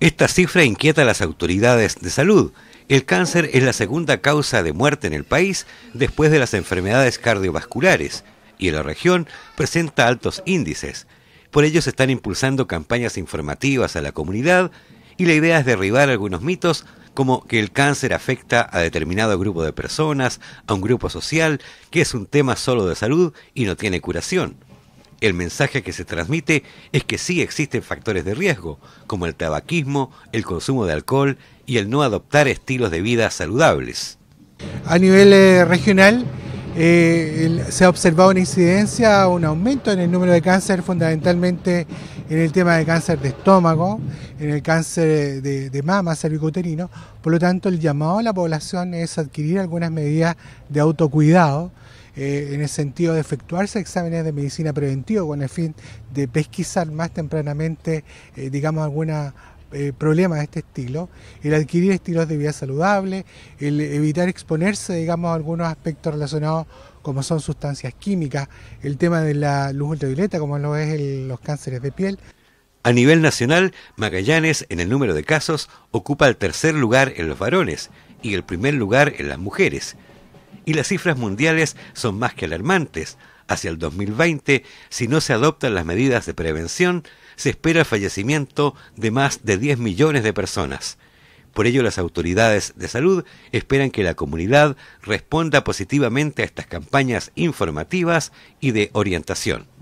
Esta cifra inquieta a las autoridades de salud. El cáncer es la segunda causa de muerte en el país después de las enfermedades cardiovasculares y en la región presenta altos índices. Por ello se están impulsando campañas informativas a la comunidad y la idea es derribar algunos mitos como que el cáncer afecta a determinado grupo de personas, a un grupo social, que es un tema solo de salud y no tiene curación. El mensaje que se transmite es que sí existen factores de riesgo, como el tabaquismo, el consumo de alcohol y el no adoptar estilos de vida saludables. A nivel eh, regional, eh, se ha observado una incidencia, un aumento en el número de cáncer, fundamentalmente en el tema de cáncer de estómago, en el cáncer de, mama cervicoterino. Por lo tanto, el llamado a la población es adquirir algunas medidas de autocuidado eh, en el sentido de efectuarse exámenes de medicina preventiva con el fin de pesquisar más tempranamente, eh, digamos, algunos eh, problemas de este estilo, el adquirir estilos de vida saludable, el evitar exponerse, digamos, a algunos aspectos relacionados como son sustancias químicas, el tema de la luz ultravioleta, como lo es los cánceres de piel. A nivel nacional, Magallanes en el número de casos ocupa el tercer lugar en los varones y el primer lugar en las mujeres. Y las cifras mundiales son más que alarmantes. Hacia el 2020, si no se adoptan las medidas de prevención, se espera el fallecimiento de más de 10 millones de personas. Por ello, las autoridades de salud esperan que la comunidad responda positivamente a estas campañas informativas y de orientación.